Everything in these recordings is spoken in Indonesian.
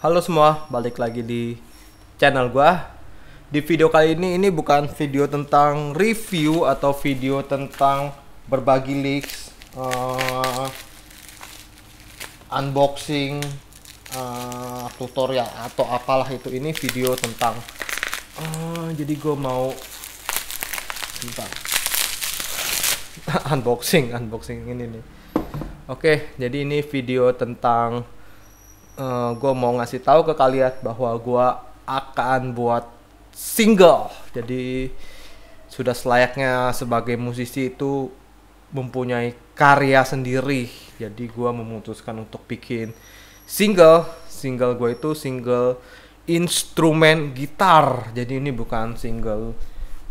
Halo semua, balik lagi di channel gua. Di video kali ini ini bukan video tentang review atau video tentang berbagi leaks, uh, unboxing, uh, tutorial atau apalah itu. Ini video tentang uh, jadi gua mau tentang unboxing, unboxing ini nih. Oke, jadi ini video tentang uh, eh, gue mau ngasih tahu ke kalian bahwa gue akan buat single. Jadi sudah selayaknya sebagai musisi itu mempunyai karya sendiri. Jadi gue memutuskan untuk bikin single. Single gue itu single instrumen gitar. Jadi ini bukan single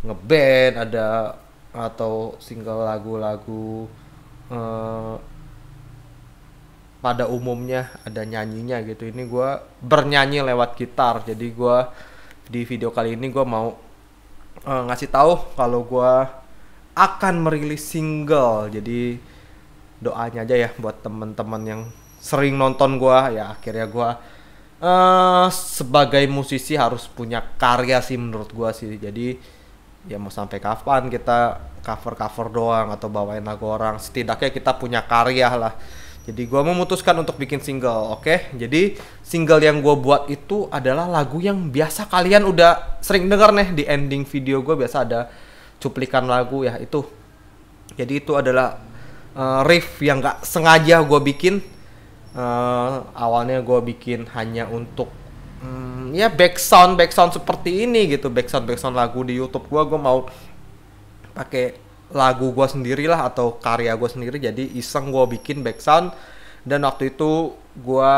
ngeband ada atau single lagu-lagu eh, pada umumnya ada nyanyinya gitu ini gue bernyanyi lewat gitar jadi gue di video kali ini gue mau uh, ngasih tahu kalau gue akan merilis single jadi doanya aja ya buat temen-temen yang sering nonton gue ya akhirnya gue uh, sebagai musisi harus punya karya sih menurut gue sih jadi ya mau sampai kapan kita cover cover doang atau bawain lagu orang setidaknya kita punya karya lah jadi gue memutuskan untuk bikin single, oke? Okay? Jadi single yang gue buat itu adalah lagu yang biasa kalian udah sering denger nih di ending video gue biasa ada cuplikan lagu ya itu. Jadi itu adalah uh, riff yang gak sengaja gue bikin. Uh, awalnya gue bikin hanya untuk um, ya background background seperti ini gitu, background background lagu di YouTube gue gue mau pakai lagu gue sendiri lah atau karya gue sendiri jadi iseng gue bikin back dan waktu itu gue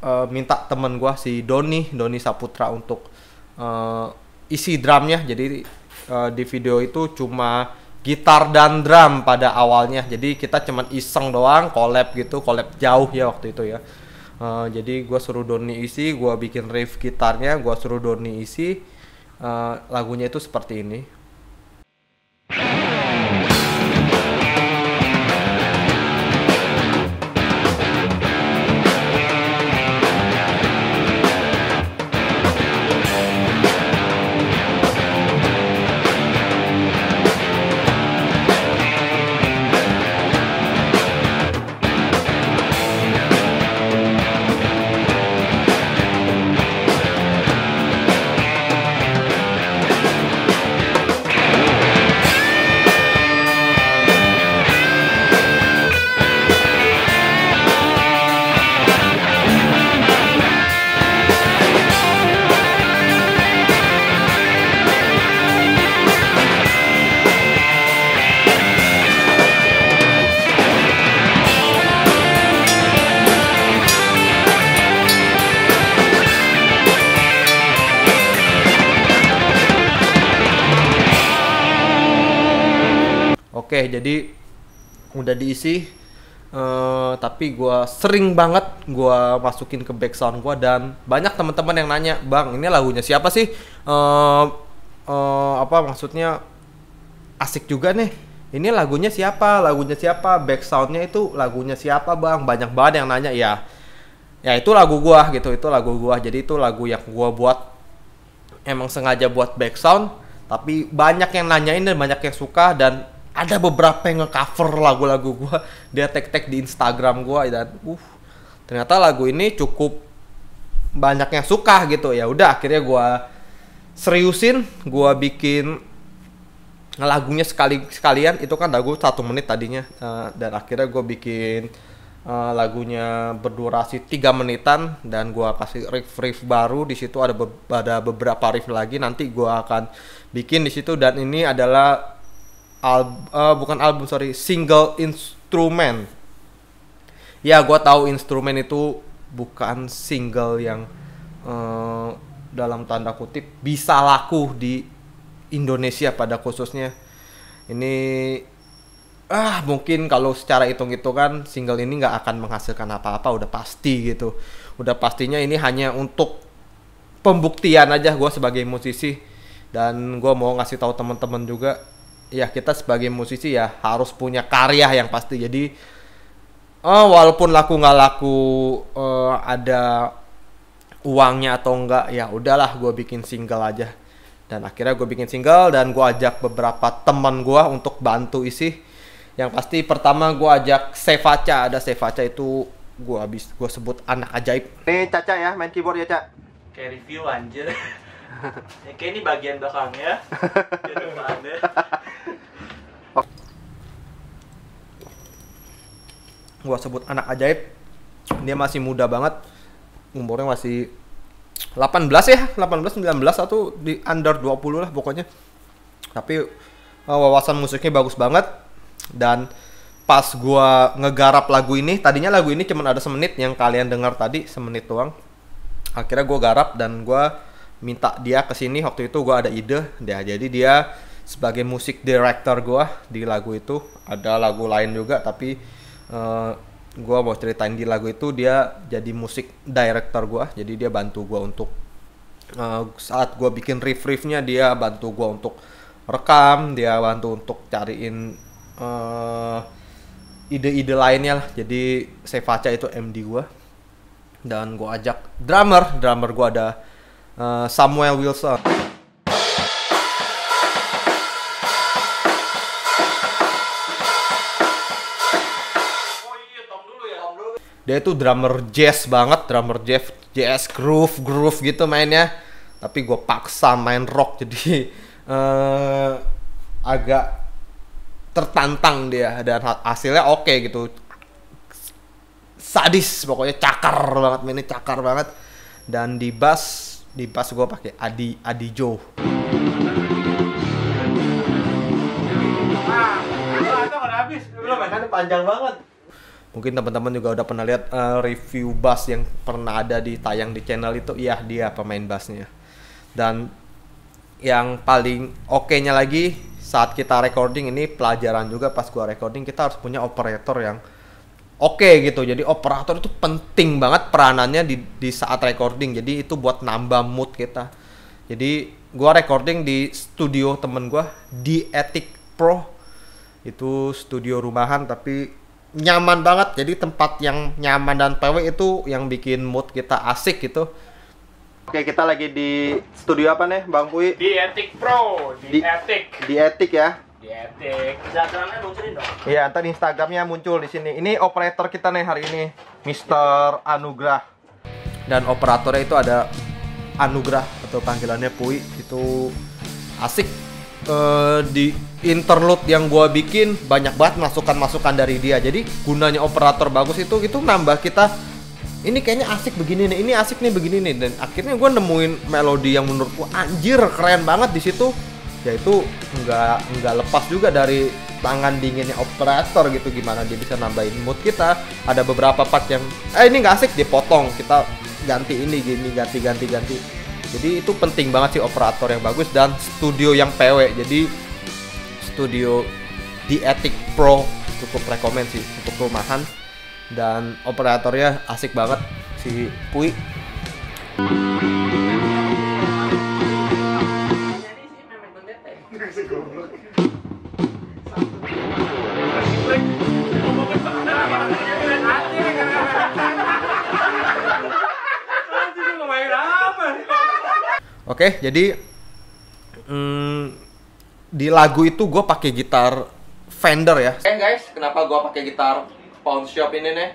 uh, minta temen gue si Doni Doni Saputra untuk uh, isi drumnya jadi uh, di video itu cuma gitar dan drum pada awalnya jadi kita cuman iseng doang collab gitu collab jauh ya waktu itu ya uh, jadi gue suruh Doni isi gue bikin riff gitarnya gue suruh Doni isi uh, lagunya itu seperti ini oke okay, jadi udah diisi uh, tapi gue sering banget gue masukin ke background gue dan banyak teman-teman yang nanya bang ini lagunya siapa sih uh, uh, apa maksudnya asik juga nih ini lagunya siapa lagunya siapa backsoundnya itu lagunya siapa bang banyak banget yang nanya ya ya itu lagu gua gitu itu lagu gua jadi itu lagu yang gua buat emang sengaja buat backsound tapi banyak yang nanyain dan banyak yang suka dan ada beberapa yang ngecover lagu-lagu gue dia tag tag di Instagram gue dan uh ternyata lagu ini cukup banyak yang suka gitu ya udah akhirnya gue seriusin gue bikin lagunya sekali sekalian itu kan lagu satu menit tadinya uh, dan akhirnya gue bikin uh, lagunya berdurasi tiga menitan dan gue kasih riff riff baru di situ ada be ada beberapa riff lagi nanti gue akan bikin di situ dan ini adalah al uh, bukan album sorry single instrumen ya gue tahu instrumen itu bukan single yang uh, dalam tanda kutip bisa laku di Indonesia pada khususnya ini ah mungkin kalau secara hitung itu kan single ini nggak akan menghasilkan apa-apa udah pasti gitu udah pastinya ini hanya untuk pembuktian aja gue sebagai musisi dan gue mau ngasih tahu teman-teman juga ya kita sebagai musisi ya harus punya karya yang pasti. Jadi oh, walaupun laku nggak laku uh, ada uangnya atau enggak ya udahlah gue bikin single aja dan akhirnya gue bikin single dan gue ajak beberapa teman gue untuk bantu isi yang pasti pertama gue ajak Sefaca ada Sefaca itu gue habis gue sebut anak ajaib ini Caca ya main keyboard ya Caca kayak review anjir oke ya, ini bagian belakangnya ya, ya. Oh. gua sebut anak ajaib dia masih muda banget umurnya masih 18 ya 18 19 atau di under 20 lah pokoknya tapi eh, wawasan musiknya bagus banget dan pas gua ngegarap lagu ini tadinya lagu ini cuma ada semenit yang kalian dengar tadi semenit doang akhirnya gua garap dan gua minta dia ke sini waktu itu gue ada ide ya jadi dia sebagai musik director gue di lagu itu ada lagu lain juga tapi uh, eh, gue mau ceritain di lagu itu dia jadi musik director gue jadi dia bantu gue untuk uh, saat gue bikin riff riffnya dia bantu gue untuk rekam dia bantu untuk cariin ide eh, ide-ide lainnya lah jadi Sevaca itu MD gue dan gue ajak drummer drummer gue ada Eh, Samuel Wilson. Dia itu drummer jazz banget, drummer jazz, jazz groove, groove gitu mainnya. Tapi gue paksa main rock jadi uh, agak tertantang dia dan hasilnya oke okay gitu sadis pokoknya cakar banget mainnya cakar banget dan di bass di pas gue pakai Adi Adi Joe. panjang banget. Mungkin teman-teman juga udah pernah lihat uh, review bass yang pernah ada di tayang di channel itu, iya dia pemain bassnya. Dan yang paling oke-nya lagi saat kita recording ini pelajaran juga pas gue recording kita harus punya operator yang oke okay, gitu. Jadi operator itu penting banget peranannya di di saat recording. Jadi itu buat nambah mood kita. Jadi gua recording di studio temen gua di Etik Pro. Itu studio rumahan tapi nyaman banget. Jadi tempat yang nyaman dan PW itu yang bikin mood kita asik gitu. Oke, kita lagi di studio apa nih, Bang Pui? Di Etik Pro, di, di Etik. Di Etik ya. Dietik. Instagramnya munculin dong. Iya, ntar Instagramnya muncul di sini. Ini operator kita nih hari ini, Mister Anugrah. Dan operatornya itu ada Anugrah atau panggilannya Pui itu asik uh, di interlude yang gue bikin banyak banget masukan-masukan dari dia jadi gunanya operator bagus itu itu nambah kita ini kayaknya asik begini nih ini asik nih begini nih dan akhirnya gue nemuin melodi yang menurut gue anjir keren banget di situ ya itu nggak nggak lepas juga dari tangan dinginnya operator gitu gimana dia bisa nambahin mood kita ada beberapa part yang eh ini nggak asik dipotong kita ganti ini gini ganti ganti ganti jadi itu penting banget sih operator yang bagus dan studio yang PW jadi studio di Etik Pro cukup rekomen sih cukup rumahan dan operatornya asik banget si Pui. Oke, jadi mm, di lagu itu gue pakai gitar Fender ya. Oke eh, okay, guys, kenapa gue pakai gitar pawn Shop ini nih?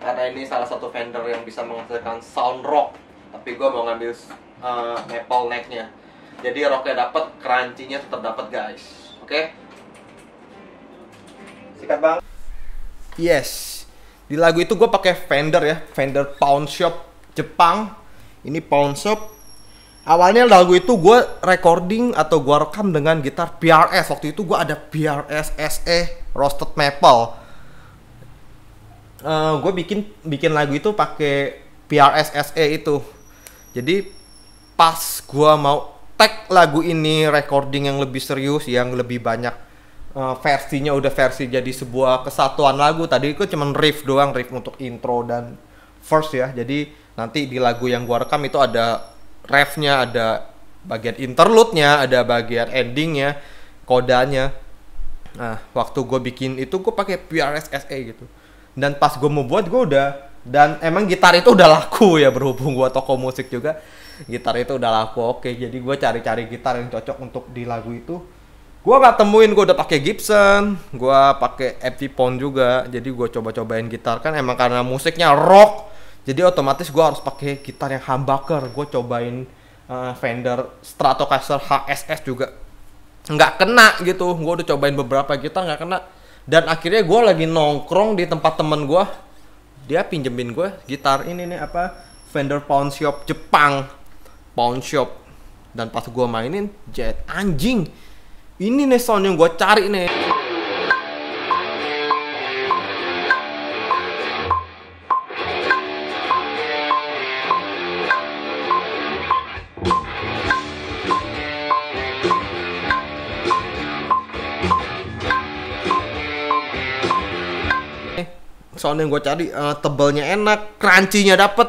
Karena ini salah satu Fender yang bisa menghasilkan sound rock. Tapi gue mau ngambil uh, eh, maple necknya. Jadi rocknya dapat, crunchy-nya tetap dapat guys. Oke? Okay? Sikat bang. Yes. Di lagu itu gue pakai Fender ya, Fender pawn Shop Jepang. Ini pawn Shop awalnya lagu itu gue recording atau gue rekam dengan gitar PRS waktu itu gue ada PRS SE Roasted Maple uh, eh, gue bikin bikin lagu itu pakai PRS SE itu jadi pas gue mau tag lagu ini recording yang lebih serius yang lebih banyak uh, versinya udah versi jadi sebuah kesatuan lagu tadi itu cuman riff doang riff untuk intro dan verse ya jadi nanti di lagu yang gue rekam itu ada refnya ada bagian interlude-nya ada bagian endingnya kodanya nah waktu gue bikin itu gue pakai PRSSA gitu dan pas gue mau buat gue udah dan emang gitar itu udah laku ya berhubung gue toko musik juga gitar itu udah laku oke jadi gue cari-cari gitar yang cocok untuk di lagu itu gue nggak temuin gue udah pakai Gibson gue pakai Epiphone juga jadi gue coba-cobain gitar kan emang karena musiknya rock jadi otomatis gue harus pakai gitar yang humbucker gue cobain uh, Fender Stratocaster HSS juga nggak kena gitu gue udah cobain beberapa gitar nggak kena dan akhirnya gue lagi nongkrong di tempat temen gue dia pinjemin gue gitar ini nih apa Fender Pawn Shop Jepang Pawn Shop dan pas gue mainin jet anjing ini nih sound yang gue cari nih soalnya gue cari uh, tebelnya enak crunchy-nya dapet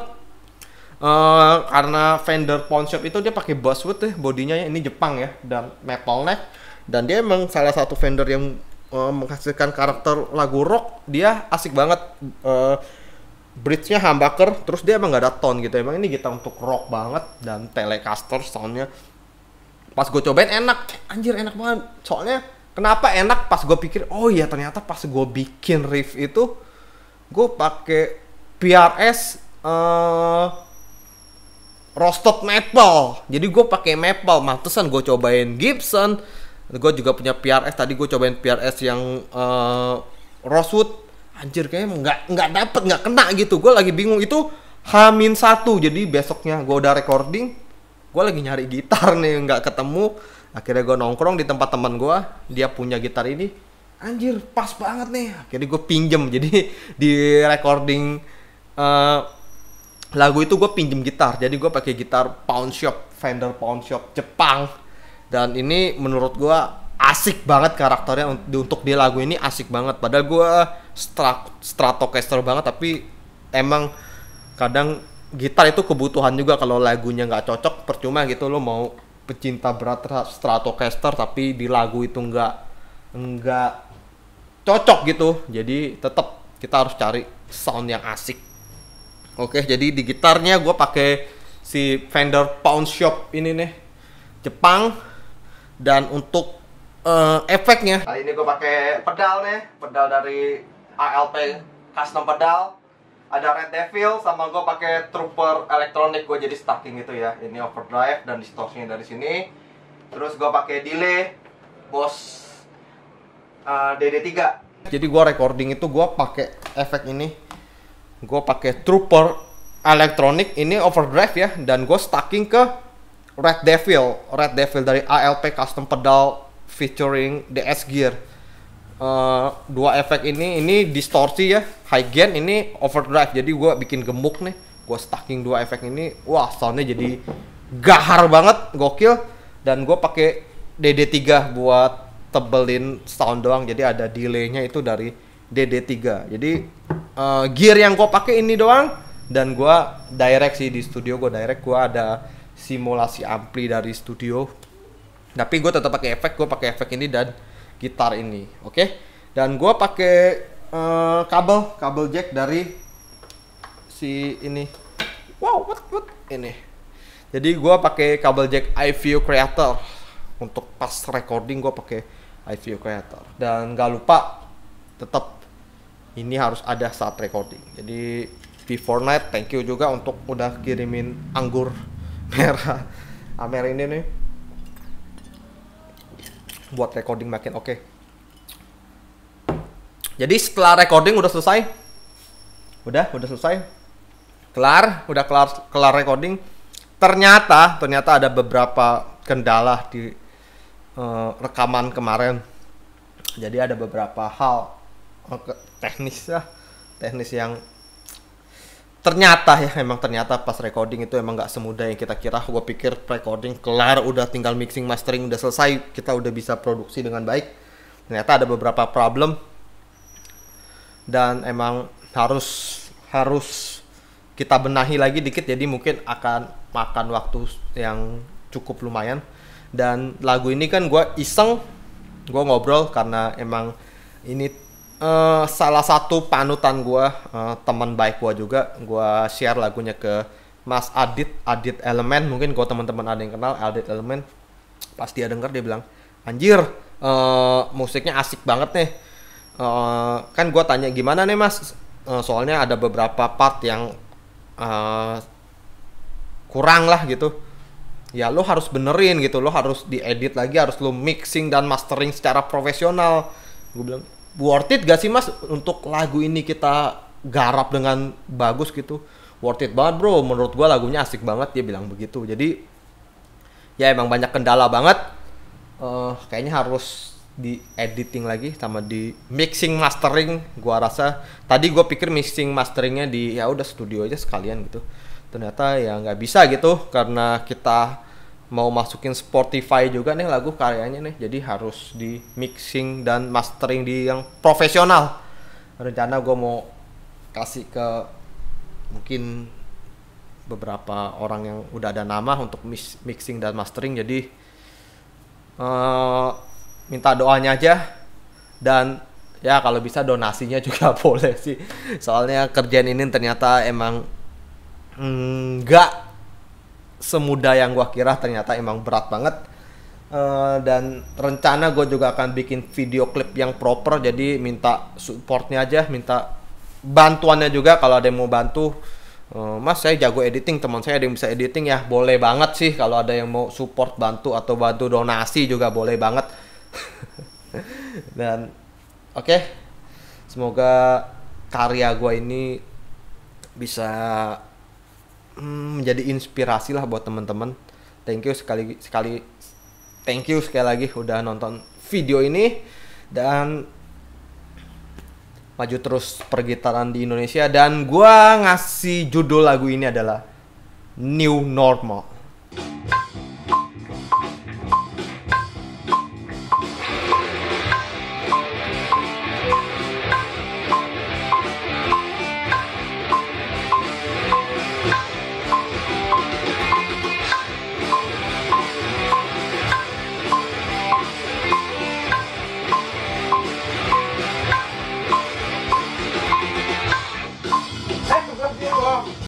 uh, karena fender pawn shop itu dia pakai basswood deh bodinya ini Jepang ya dan metal neck dan dia emang salah satu fender yang uh, menghasilkan karakter lagu rock dia asik banget uh, bridge-nya humbucker terus dia emang gak ada tone gitu emang ini kita untuk rock banget dan telecaster soundnya pas gue cobain enak anjir enak banget soalnya kenapa enak pas gue pikir oh iya ternyata pas gue bikin riff itu gue pakai PRS uh, eh, roasted maple jadi gue pakai maple mantesan gue cobain Gibson gue juga punya PRS tadi gue cobain PRS yang uh, eh, rosewood anjir kayaknya nggak nggak dapet nggak kena gitu gue lagi bingung itu Hamin satu jadi besoknya gue udah recording gue lagi nyari gitar nih nggak ketemu akhirnya gue nongkrong di tempat teman gue dia punya gitar ini anjir pas banget nih jadi gue pinjem jadi di recording uh, lagu itu gue pinjem gitar jadi gue pakai gitar pound shop Fender pound shop Jepang dan ini menurut gue asik banget karakternya untuk di lagu ini asik banget padahal gue strat stratocaster banget tapi emang kadang gitar itu kebutuhan juga kalau lagunya nggak cocok percuma gitu lo mau pecinta berat stratocaster tapi di lagu itu nggak nggak cocok gitu jadi tetap kita harus cari sound yang asik oke jadi di gitarnya gue pakai si Fender Pound Shop ini nih Jepang dan untuk uh, efeknya kali ini gue pakai pedal nih pedal dari ALP custom pedal ada Red Devil sama gue pakai Trooper elektronik gue jadi stacking gitu ya ini overdrive dan distorsinya dari sini terus gue pakai delay Boss Eh, DD3 jadi gue recording itu gue pakai efek ini gue pakai trooper elektronik ini overdrive ya dan gue stacking ke Red Devil Red Devil dari ALP custom pedal featuring DS Gear uh, dua efek ini ini distorsi ya high gain ini overdrive jadi gue bikin gemuk nih gue stacking dua efek ini wah soundnya jadi gahar banget gokil dan gue pakai DD3 buat tebelin sound doang jadi ada delaynya itu dari DD3 jadi uh, gear yang gue pakai ini doang dan gue direct sih di studio gue direct gue ada simulasi ampli dari studio tapi gue tetap pakai efek gue pakai efek ini dan gitar ini oke okay? dan gue pakai uh, kabel kabel jack dari si ini wow what what ini jadi gue pakai kabel jack iView Creator untuk pas recording gue pakai iView Creator dan gak lupa tetap ini harus ada saat recording jadi before night thank you juga untuk udah kirimin anggur merah amer ini nih buat recording makin oke okay. jadi setelah recording udah selesai udah udah selesai kelar udah kelar kelar recording ternyata ternyata ada beberapa kendala di Eh, rekaman kemarin jadi ada beberapa hal eh, teknis ya teknis yang ternyata ya emang ternyata pas recording itu emang nggak semudah yang kita kira gue pikir recording kelar udah tinggal mixing mastering udah selesai kita udah bisa produksi dengan baik ternyata ada beberapa problem dan emang harus harus kita benahi lagi dikit jadi mungkin akan makan waktu yang cukup lumayan dan lagu ini kan gue iseng gue ngobrol karena emang ini uh, salah satu panutan gue uh, teman baik gue juga gue share lagunya ke Mas Adit Adit Elemen mungkin gue teman-teman ada yang kenal Adit Elemen pasti ada denger dia bilang anjir uh, musiknya asik banget nih uh, kan gue tanya gimana nih mas uh, soalnya ada beberapa part yang uh, kurang lah gitu ya lo harus benerin gitu lo harus diedit lagi harus lo mixing dan mastering secara profesional gue bilang worth it gak sih mas untuk lagu ini kita garap dengan bagus gitu worth it banget bro menurut gue lagunya asik banget dia bilang begitu jadi ya emang banyak kendala banget uh, kayaknya harus di editing lagi sama di mixing mastering gua rasa tadi gua pikir mixing masteringnya di ya udah studio aja sekalian gitu ternyata ya nggak bisa gitu karena kita mau masukin Spotify juga nih lagu karyanya nih jadi harus di mixing dan mastering di yang profesional rencana gue mau kasih ke mungkin beberapa orang yang udah ada nama untuk mix, mixing dan mastering jadi uh, minta doanya aja dan ya kalau bisa donasinya juga boleh sih soalnya kerjaan ini ternyata emang nggak semudah yang gua kira ternyata emang berat banget uh, dan rencana gue juga akan bikin video klip yang proper jadi minta supportnya aja minta bantuannya juga kalau ada yang mau bantu uh, mas saya jago editing teman saya ada yang bisa editing ya boleh banget sih kalau ada yang mau support bantu atau bantu donasi juga boleh banget dan oke okay. semoga karya gue ini bisa hmm, menjadi inspirasi lah buat teman-teman thank you sekali sekali thank you sekali lagi udah nonton video ini dan maju terus pergitaran di Indonesia dan gua ngasih judul lagu ini adalah New Normal